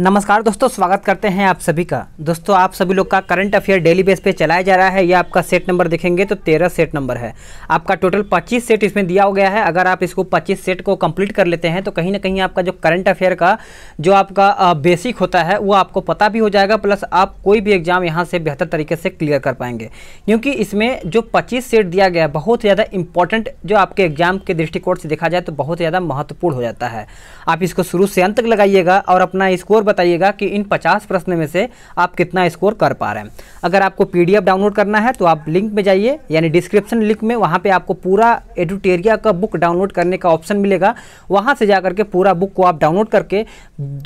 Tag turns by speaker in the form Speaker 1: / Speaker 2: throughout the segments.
Speaker 1: नमस्कार दोस्तों स्वागत करते हैं आप सभी का दोस्तों आप सभी लोग का करंट अफेयर डेली बेस पे चलाया जा रहा है या आपका सेट नंबर देखेंगे तो तेरह सेट नंबर है आपका टोटल पच्चीस सेट इसमें दिया हो गया है अगर आप इसको पच्चीस सेट को कंप्लीट कर लेते हैं तो कहीं ना कहीं आपका जो करंट अफेयर का जो आपका बेसिक होता है वो आपको पता भी हो जाएगा प्लस आप कोई भी एग्जाम यहाँ से बेहतर तरीके से क्लियर कर पाएंगे क्योंकि इसमें जो पच्चीस सेट दिया गया है बहुत ज़्यादा इंपॉर्टेंट जो आपके एग्जाम के दृष्टिकोण से देखा जाए तो बहुत ज़्यादा महत्वपूर्ण हो जाता है आप इसको शुरू से अंत तक लगाइएगा और अपना स्कोर स्कोर बताइएगा कि इन 50 प्रश्न में से आप कितना स्कोर कर पा रहे हैं अगर आपको पीडीएफ डाउनलोड करना है तो आप लिंक में जाइए यानी डिस्क्रिप्शन लिंक में वहाँ पे आपको पूरा एडुटेरिया का बुक डाउनलोड करने का ऑप्शन मिलेगा वहाँ से जा के पूरा बुक को आप डाउनलोड करके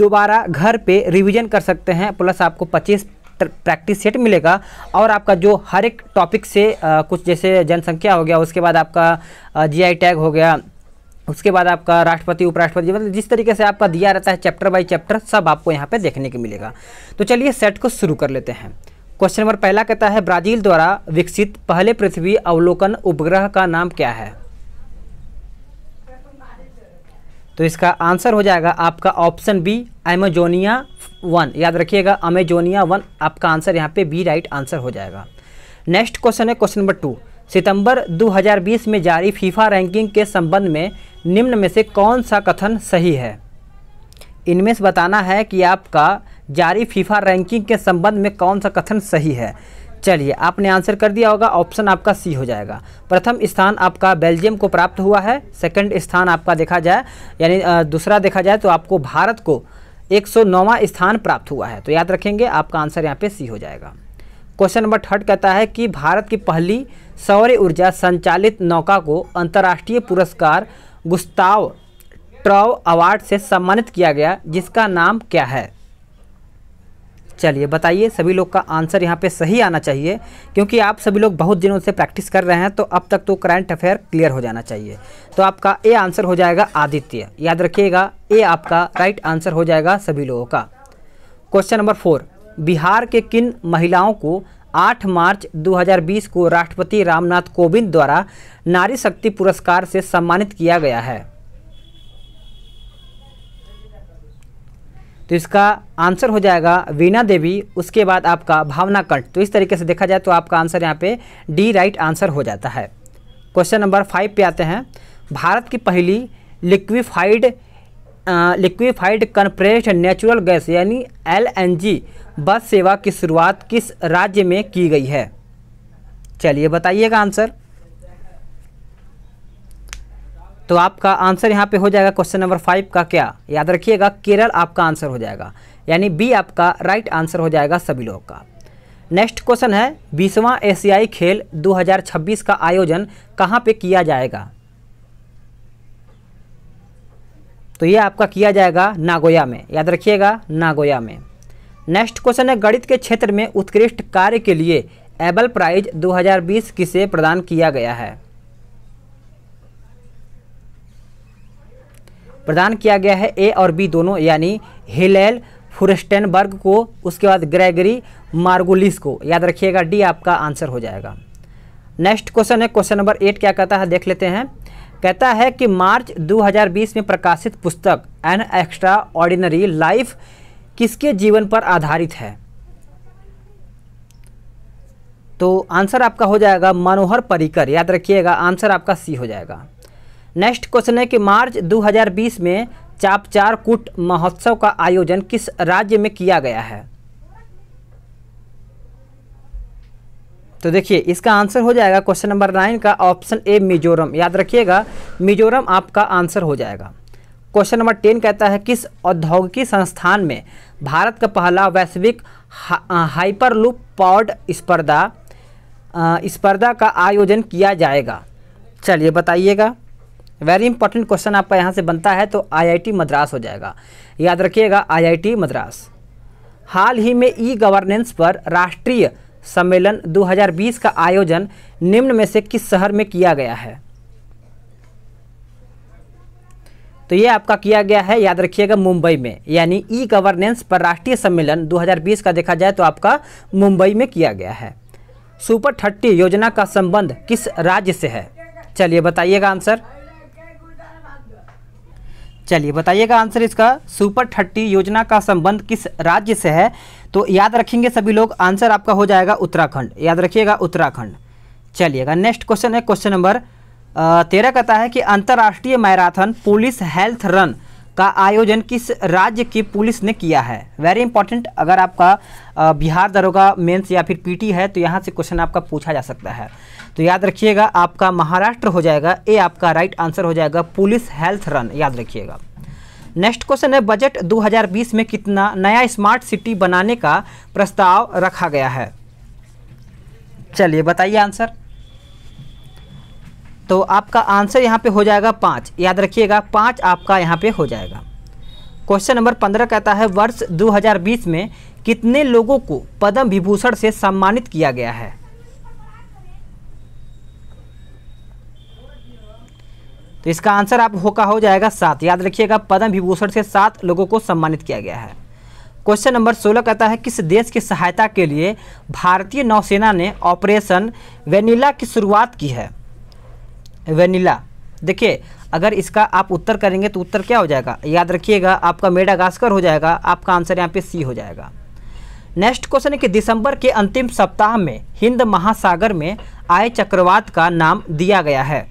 Speaker 1: दोबारा घर पर रिविज़न कर सकते हैं प्लस आपको पच्चीस प्रैक्टिस सेट मिलेगा और आपका जो हर एक टॉपिक से आ, कुछ जैसे जनसंख्या हो गया उसके बाद आपका जी टैग हो गया उसके बाद आपका राष्ट्रपति उपराष्ट्रपति मतलब जिस तरीके से आपका दिया रहता है चैप्टर बाई चैप्टर सब आपको यहाँ पे देखने को मिलेगा तो चलिए सेट को शुरू कर लेते हैं क्वेश्चन नंबर पहला कहता है ब्राज़ील द्वारा विकसित पहले पृथ्वी अवलोकन उपग्रह का नाम क्या है तो इसका आंसर हो जाएगा आपका ऑप्शन बी एमेजोनिया वन याद रखिएगा अमेजोनिया वन आपका आंसर यहाँ पे बी राइट आंसर हो जाएगा नेक्स्ट क्वेश्चन है क्वेश्चन नंबर टू सितंबर 2020 में जारी फीफा रैंकिंग के संबंध में निम्न में से कौन सा कथन सही है इनमें से बताना है कि आपका जारी फीफा रैंकिंग के संबंध में कौन सा कथन सही है चलिए आपने आंसर कर दिया होगा ऑप्शन आपका सी हो जाएगा प्रथम स्थान आपका बेल्जियम को प्राप्त हुआ है सेकंड स्थान आपका देखा जाए यानी दूसरा देखा जाए तो आपको भारत को एक स्थान प्राप्त हुआ है तो याद रखेंगे आपका आंसर यहाँ पे सी हो जाएगा क्वेश्चन नंबर थर्ड कहता है कि भारत की पहली सौर ऊर्जा संचालित नौका को अंतर्राष्ट्रीय पुरस्कार गुस्ताव ट्रॉव अवार्ड से सम्मानित किया गया जिसका नाम क्या है चलिए बताइए सभी लोग का आंसर यहाँ पे सही आना चाहिए क्योंकि आप सभी लोग बहुत दिनों से प्रैक्टिस कर रहे हैं तो अब तक तो करंट अफेयर क्लियर हो जाना चाहिए तो आपका ए आंसर हो जाएगा आदित्य याद रखिएगा ए आपका राइट आंसर हो जाएगा सभी लोगों का क्वेश्चन नंबर फोर बिहार के किन महिलाओं को 8 मार्च 2020 को राष्ट्रपति रामनाथ कोविंद द्वारा नारी शक्ति पुरस्कार से सम्मानित किया गया है तो इसका आंसर हो जाएगा वीणा देवी उसके बाद आपका भावना कंठ तो इस तरीके से देखा जाए तो आपका आंसर यहाँ पे डी राइट आंसर हो जाता है क्वेश्चन नंबर फाइव पे आते हैं भारत की पहली liquefied liquefied compressed natural gas यानी एलएनजी बस सेवा की शुरुआत किस राज्य में की गई है चलिए बताइएगा आंसर तो आपका आंसर यहाँ पे हो जाएगा क्वेश्चन नंबर फाइव का क्या याद रखिएगा केरल आपका आंसर हो जाएगा यानी बी आपका राइट आंसर हो जाएगा सभी लोगों का नेक्स्ट क्वेश्चन है बीसवां एशियाई खेल 2026 का आयोजन कहाँ पे किया जाएगा तो ये आपका किया जाएगा नागोया में याद रखिएगा नागोया में नेक्स्ट क्वेश्चन है गणित के क्षेत्र में उत्कृष्ट कार्य के लिए एबल प्राइज 2020 किसे प्रदान किया गया है प्रदान किया गया है ए और बी दोनों यानी हिलेल फुरस्टेनबर्ग को उसके बाद ग्रेगरी मार्गुलिस को याद रखिएगा डी आपका आंसर हो जाएगा नेक्स्ट क्वेश्चन है क्वेश्चन नंबर एट क्या कहता है देख लेते हैं कहता है कि मार्च 2020 में प्रकाशित पुस्तक एन एक्स्ट्रा ऑर्डिनरी लाइफ किसके जीवन पर आधारित है तो आंसर आपका हो जाएगा मनोहर परिकर याद रखिएगा आंसर आपका सी हो जाएगा नेक्स्ट क्वेश्चन है कि मार्च 2020 में चापचार कूट महोत्सव का आयोजन किस राज्य में किया गया है तो देखिए इसका आंसर हो जाएगा क्वेश्चन नंबर नाइन का ऑप्शन ए मिजोरम याद रखिएगा मिजोरम आपका आंसर हो जाएगा क्वेश्चन नंबर टेन कहता है किस औद्योगिकी संस्थान में भारत का पहला वैश्विक हा हाइपरलूप पॉड स्पर्धा स्पर्धा का आयोजन किया जाएगा चलिए बताइएगा वेरी इंपॉर्टेंट क्वेश्चन आपका यहाँ से बनता है तो आईआईटी मद्रास हो जाएगा याद रखिएगा आईआईटी मद्रास हाल ही में ई गवर्नेंस पर राष्ट्रीय सम्मेलन 2020 का आयोजन निम्न में से किस शहर में किया गया है तो ये आपका किया गया है याद रखिएगा मुंबई में यानी ई गवर्नेंस पर राष्ट्रीय सम्मेलन 2020 का देखा जाए तो आपका मुंबई में किया गया है सुपर थर्टी योजना का संबंध किस राज्य से है चलिए बताइएगा आंसर चलिए बताइएगा आंसर इसका सुपर थर्टी योजना का संबंध किस राज्य से है तो याद रखेंगे सभी लोग आंसर आपका हो जाएगा उत्तराखंड याद रखिएगा उत्तराखंड चलिएगा नेक्स्ट क्वेश्चन है क्वेश्चन नंबर तेरह कहता है कि अंतर्राष्ट्रीय मैराथन पुलिस हेल्थ रन का आयोजन किस राज्य की पुलिस ने किया है वेरी इंपॉर्टेंट अगर आपका बिहार दरोगा मेंस या फिर पीटी है तो यहाँ से क्वेश्चन आपका पूछा जा सकता है तो याद रखिएगा आपका महाराष्ट्र हो जाएगा ए आपका राइट आंसर हो जाएगा पुलिस हेल्थ रन याद रखिएगा नेक्स्ट क्वेश्चन है बजट 2020 में कितना नया स्मार्ट सिटी बनाने का प्रस्ताव रखा गया है चलिए बताइए आंसर तो आपका आंसर यहाँ पे हो जाएगा पाँच याद रखिएगा पाँच आपका यहाँ पे हो जाएगा क्वेश्चन नंबर पंद्रह कहता है वर्ष 2020 में कितने लोगों को पद्म विभूषण से सम्मानित किया गया है तो इसका आंसर आप होका हो जाएगा सात याद रखिएगा पद्म विभूषण से सात लोगों को सम्मानित किया गया है क्वेश्चन नंबर सोलह कहता है किस देश की सहायता के लिए भारतीय नौसेना ने ऑपरेशन वेनिला की शुरुआत की है वेनिला देखिए अगर इसका आप उत्तर करेंगे तो उत्तर क्या हो जाएगा याद रखिएगा आपका मेडागास्कर हो जाएगा आपका आंसर यहाँ पे सी हो जाएगा नेक्स्ट क्वेश्चन है कि दिसंबर के अंतिम सप्ताह में हिंद महासागर में आए चक्रवात का नाम दिया गया है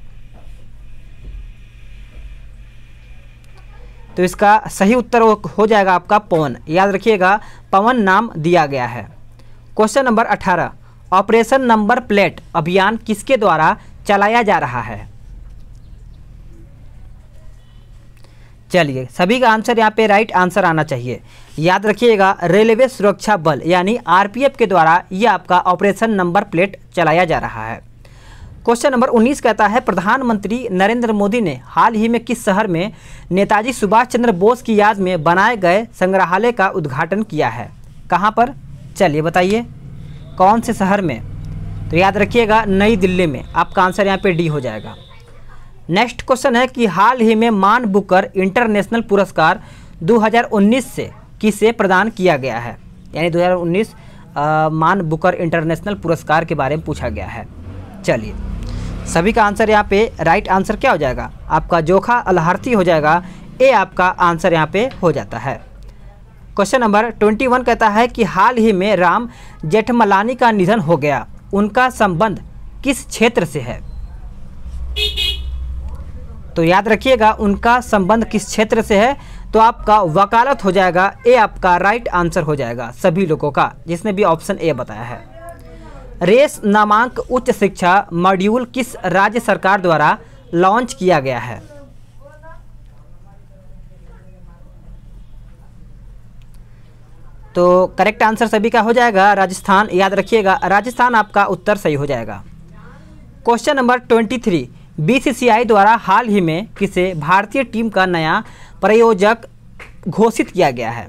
Speaker 1: तो इसका सही उत्तर हो जाएगा आपका पवन याद रखिएगा पवन नाम दिया गया है question number 18 operation number plate अभियान किसके द्वारा चलाया जा रहा है चलिए सभी का आंसर यहाँ पे राइट आंसर आना चाहिए याद रखिएगा रेलवे सुरक्षा बल यानी आरपीएफ के द्वारा यह आपका ऑपरेशन नंबर प्लेट चलाया जा रहा है क्वेश्चन नंबर 19 कहता है प्रधानमंत्री नरेंद्र मोदी ने हाल ही में किस शहर में नेताजी सुभाष चंद्र बोस की याद में बनाए गए संग्रहालय का उद्घाटन किया है कहाँ पर चलिए बताइए कौन से शहर में तो याद रखिएगा नई दिल्ली में आपका आंसर यहाँ पे डी हो जाएगा नेक्स्ट क्वेश्चन है कि हाल ही में मान बुकर इंटरनेशनल पुरस्कार 2019 से किसे प्रदान किया गया है यानी 2019 आ, मान बुकर इंटरनेशनल पुरस्कार के बारे में पूछा गया है चलिए सभी का आंसर यहाँ पे राइट आंसर क्या हो जाएगा आपका जोखा अलहार्थी हो जाएगा ए आपका आंसर यहाँ पे हो जाता है क्वेश्चन नंबर 21 कहता है कि हाल ही में राम जेठमलानी का निधन हो गया उनका संबंध किस क्षेत्र से है तो याद रखिएगा उनका संबंध किस क्षेत्र से है तो आपका वकालत हो जाएगा ए आपका राइट आंसर हो जाएगा सभी लोगों का जिसने भी ऑप्शन ए बताया है रेस नामांक उच्च शिक्षा मॉड्यूल किस राज्य सरकार द्वारा लॉन्च किया गया है तो करेक्ट आंसर सभी का हो जाएगा राजस्थान याद रखिएगा राजस्थान आपका उत्तर सही हो जाएगा question number twenty three BCCI द्वारा हाल ही में किसे भारतीय टीम का नया प्रायोजक घोषित किया गया है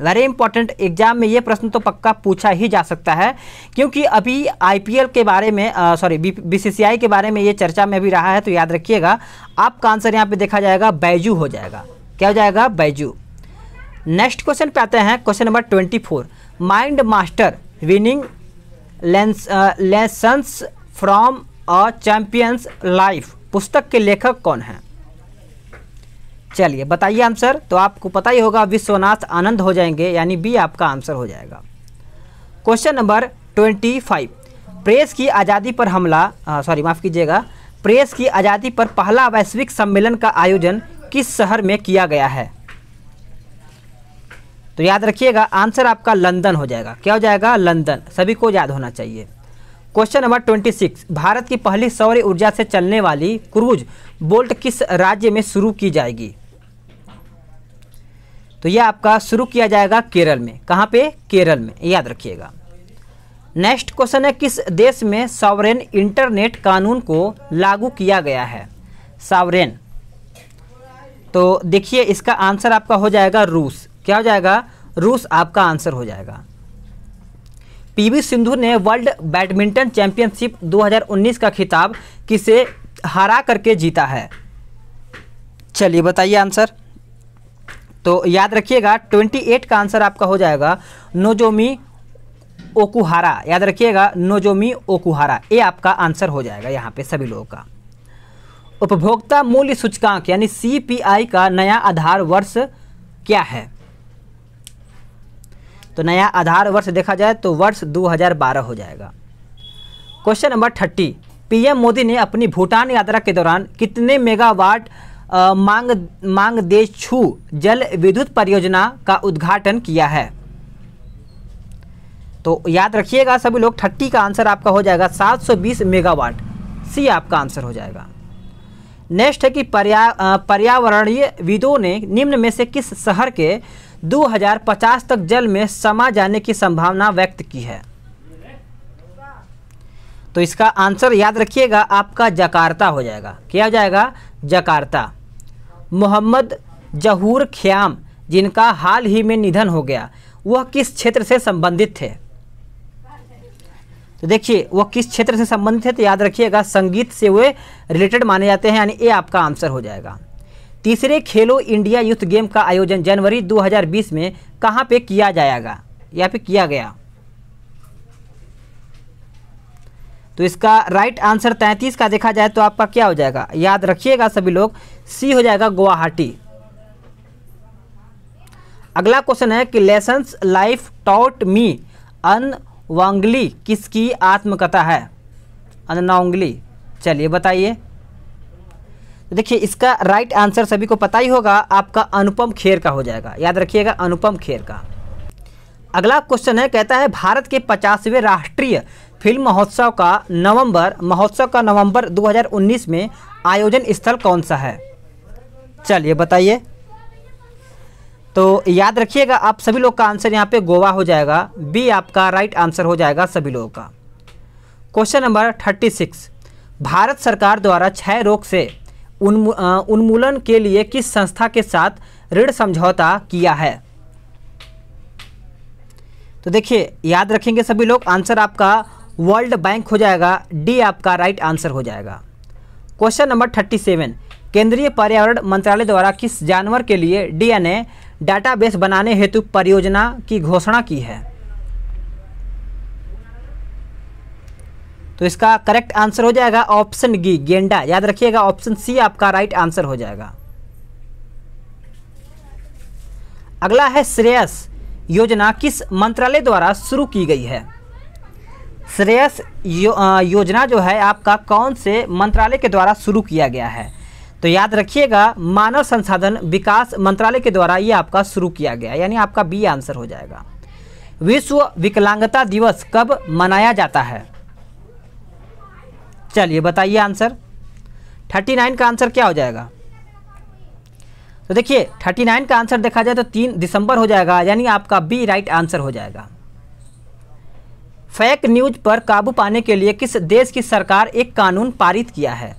Speaker 1: वेरी इंपॉर्टेंट एग्जाम में ये प्रश्न तो पक्का पूछा ही जा सकता है क्योंकि अभी आईपीएल के बारे में सॉरी बीसीसीआई के बारे में ये चर्चा में भी रहा है तो याद रखिएगा आपका आंसर यहाँ पे देखा जाएगा बैजू हो जाएगा क्या हो जाएगा बैजू नेक्स्ट क्वेश्चन पे आते हैं question number twenty four mind master winning lessons from a champion's life पुस्तक के लेखक कौन हैं चलिए बताइए आंसर तो आपको पता ही होगा विश्वनाथ आनंद हो जाएंगे यानी बी आपका आंसर हो जाएगा question number twenty five press की आज़ादी पर हमला सॉरी माफ़ कीजिएगा प्रेस की आज़ादी पर पहला वैश्विक सम्मेलन का आयोजन किस शहर में किया गया है तो याद रखिएगा आंसर आपका लंदन हो जाएगा क्या हो जाएगा लंदन सभी को याद होना चाहिए question number twenty six Bharat की पहली सौर ऊर्जा से चलने वाली क्रूज बोल्ट किस राज्य में शुरू की जाएगी तो यह आपका शुरू किया जाएगा केरल में कहाँ पे केरल में याद रखिएगा नेक्स्ट क्वेश्चन है किस देश में सॉवरेन इंटरनेट कानून को लागू किया गया है सॉवरेन तो देखिए इसका आंसर आपका हो जाएगा रूस क्या हो जाएगा रूस आपका आंसर हो जाएगा पीवी सिंधु ने वर्ल्ड बैडमिंटन चैंपियनशिप 2019 का खिताब किसे हरा करके जीता है चलिए बताइए आंसर तो याद रखिएगा 28 का आंसर आपका हो जाएगा नोजोमी ओकुहारा याद रखिएगा नोजोमी ओकुहारा ये आपका आंसर हो जाएगा यहाँ पे सभी लोगों का उपभोक्ता मूल्य सूचकांक यानी सीपीआई का नया आधार वर्ष क्या है तो नया आधार वर्ष देखा जाए तो वर्ष 2012 हो जाएगा question number thirty PM Modi ने अपनी भूटान यात्रा के दौरान कितने मेगावाट मांग मांग देश छू जल विद्युत परियोजना का उद्घाटन किया है तो याद रखिएगा सभी लोग थर्टी का आंसर आपका हो जाएगा 720 मेगावाट सी आपका आंसर हो जाएगा नेक्स्ट है कि पर्या पर्यावरणीय विदों ने निम्न में से किस शहर के 2050 तक जल में समा जाने की संभावना व्यक्त की है तो इसका आंसर याद रखिएगा आपका जकार्ता हो जाएगा क्या हो जाएगा जकार्ता मोहम्मद जहूर ख्याम जिनका हाल ही में निधन हो गया वह किस क्षेत्र से संबंधित थे तो देखिए वह किस क्षेत्र से संबंधित थे तो याद रखिएगा संगीत से वे रिलेटेड माने जाते हैं यानी ये आपका आंसर हो जाएगा तीसरे खेलो इंडिया यूथ गेम का आयोजन जनवरी 2020 में कहां पे किया जाएगा या पे किया गया तो इसका राइट आंसर 33 का देखा जाए तो आपका क्या हो जाएगा याद रखिएगा सभी लोग सी हो जाएगा गुवाहाटी अगला क्वेश्चन है कि lessons life taught me unknowingly किसकी आत्मकथा है अननाउंगली चलिए बताइए देखिए इसका राइट आंसर सभी को पता ही होगा आपका अनुपम खेर का हो जाएगा याद रखिएगा अनुपम खेर का अगला क्वेश्चन है कहता है भारत के पचासवें राष्ट्रीय फिल्म महोत्सव का नवंबर महोत्सव का नवंबर 2019 में आयोजन स्थल कौन सा है चलिए बताइए तो याद रखिएगा आप सभी लोग का आंसर यहाँ पे गोवा हो जाएगा बी आपका राइट आंसर हो जाएगा सभी लोगों का क्वेश्चन नंबर 36 भारत सरकार द्वारा छह रोग से उन्मूलन के लिए किस संस्था के साथ ऋण समझौता किया है तो देखिए याद रखेंगे सभी लोग आंसर आपका वर्ल्ड बैंक हो जाएगा डी आपका राइट आंसर हो जाएगा क्वेश्चन नंबर थर्टी सेवन केंद्रीय पर्यावरण मंत्रालय द्वारा किस जानवर के लिए डीएनए डाटाबेस बनाने हेतु परियोजना की घोषणा की है तो इसका करेक्ट आंसर हो जाएगा ऑप्शन गी गेंडा याद रखिएगा ऑप्शन सी आपका राइट आंसर हो जाएगा अगला है श्रेयस योजना किस मंत्रालय द्वारा शुरू की गई है श्रेयस यो, योजना जो है आपका कौन से मंत्रालय के द्वारा शुरू किया गया है तो याद रखिएगा मानव संसाधन विकास मंत्रालय के द्वारा ये आपका शुरू किया गया यानी आपका बी आंसर हो जाएगा विश्व विकलांगता दिवस कब मनाया जाता है चलिए बताइए आंसर थर्टी नाइन का आंसर क्या हो जाएगा तो देखिए थर्टी नाइन का आंसर देखा जाए तो तीन दिसंबर हो जाएगा यानी आपका बी राइट आंसर हो जाएगा फेक न्यूज पर काबू पाने के लिए किस देश की सरकार एक कानून पारित किया है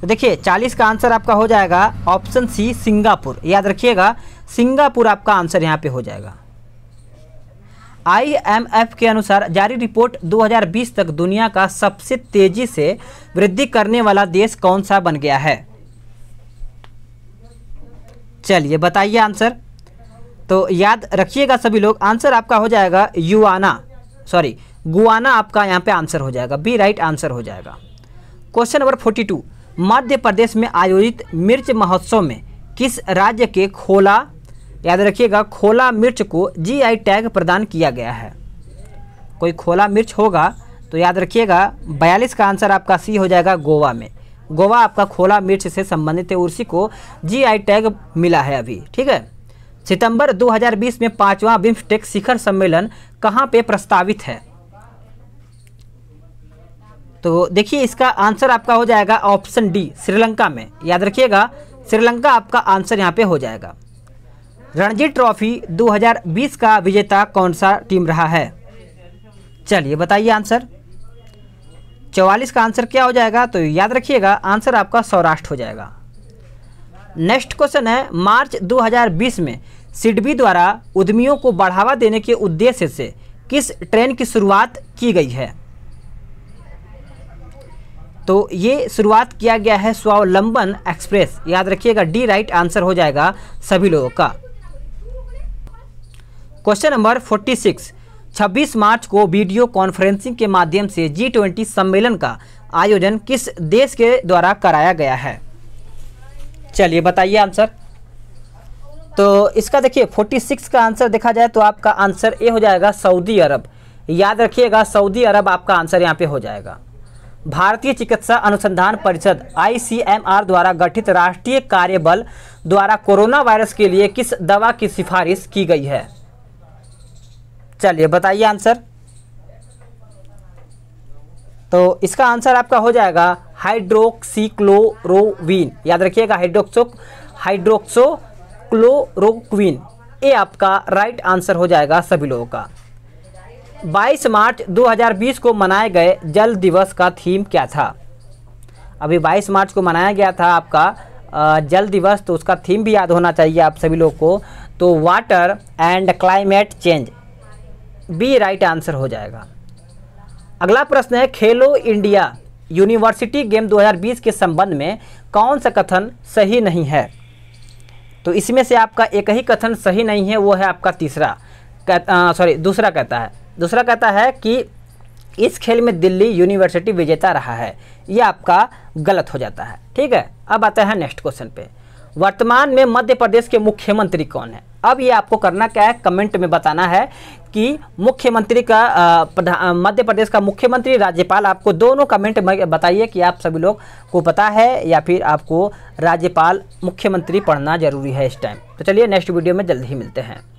Speaker 1: तो देखिए 40 का आंसर आपका हो जाएगा ऑप्शन सी सिंगापुर याद रखिएगा सिंगापुर आपका आंसर यहाँ पे हो जाएगा आईएमएफ के अनुसार जारी रिपोर्ट 2020 तक दुनिया का सबसे तेजी से वृद्धि करने वाला देश कौन सा बन गया है चलिए बताइए आंसर तो याद रखिएगा सभी लोग आंसर आपका हो जाएगा युआना सॉरी गुआना आपका यहाँ पे आंसर हो जाएगा बी राइट आंसर हो जाएगा question number forty two Madhya Pradesh में आयोजित मिर्च महोत्सव में किस राज्य के खोला याद रखिएगा खोला मिर्च को जीआई टैग प्रदान किया गया है कोई खोला मिर्च होगा तो याद रखिएगा बयालीस का आंसर आपका सी हो जाएगा गोवा में गोवा आपका खोला मिर्च से संबंधित है उसी को जीआई टैग मिला है अभी ठीक है सितंबर 2020 में पांचवा बिम्स्टेक शिखर सम्मेलन कहाँ पे प्रस्तावित है तो देखिए इसका आंसर आपका हो जाएगा ऑप्शन डी श्रीलंका में याद रखिएगा श्रीलंका आपका आंसर यहाँ पे हो जाएगा रणजी ट्रॉफी 2020 का विजेता कौन सा टीम रहा है चलिए बताइए आंसर 44 का आंसर क्या हो जाएगा तो याद रखिएगा आंसर आपका सौराष्ट्र हो जाएगा नेक्स्ट क्वेश्चन है मार्च 2020 में सिडबी द्वारा उद्यमियों को बढ़ावा देने के उद्देश्य से किस ट्रेन की शुरुआत की गई है तो ये शुरुआत किया गया है स्वावलंबन एक्सप्रेस याद रखिएगा डी राइट आंसर हो जाएगा सभी लोगों का क्वेश्चन नंबर 46 26 मार्च को वीडियो कॉन्फ्रेंसिंग के माध्यम से जी ट्वेंटी सम्मेलन का आयोजन किस देश के द्वारा कराया गया है चलिए बताइए आंसर तो इसका देखिए 46 का आंसर देखा जाए तो आपका आंसर ए हो जाएगा सऊदी अरब याद रखिएगा सऊदी अरब आपका आंसर यहाँ पे हो जाएगा भारतीय चिकित्सा अनुसंधान परिषद आईसीएमआर द्वारा गठित राष्ट्रीय कार्यबल द्वारा कोरोना वायरस के लिए किस दवा की सिफारिश की गई है चलिए बताइए आंसर तो इसका आंसर आपका हो जाएगा हाइड्रोक्सीक्लोरोविन याद रखिएगा हाइड्रोक्सो हाइड्रोक्सो क्लोरोक्विन ये आपका राइट आंसर हो जाएगा सभी लोगों का 22 मार्च 2020 को मनाए गए जल दिवस का थीम क्या था अभी 22 मार्च को मनाया गया था आपका जल दिवस तो उसका थीम भी याद होना चाहिए आप सभी लोग को तो water and climate change B right answer हो जाएगा अगला प्रश्न है खेलो इंडिया यूनिवर्सिटी गेम 2020 के संबंध में कौन सा कथन सही नहीं है तो इसमें से आपका एक ही कथन सही नहीं है वो है आपका तीसरा सॉरी दूसरा कहता है दूसरा कहता है कि इस खेल में दिल्ली यूनिवर्सिटी विजेता रहा है यह आपका गलत हो जाता है ठीक है अब आता है नेक्स्ट क्वेश्चन पे वर्तमान में मध्य प्रदेश के मुख्यमंत्री कौन है अब ये आपको करना क्या है कमेंट में बताना है कि मुख्यमंत्री का मध्य प्रदेश का मुख्यमंत्री राज्यपाल आपको दोनों कमेंट बताइए कि आप सभी लोग को पता है या फिर आपको राज्यपाल मुख्यमंत्री पढ़ना जरूरी है इस टाइम तो चलिए नेक्स्ट वीडियो में जल्द ही मिलते हैं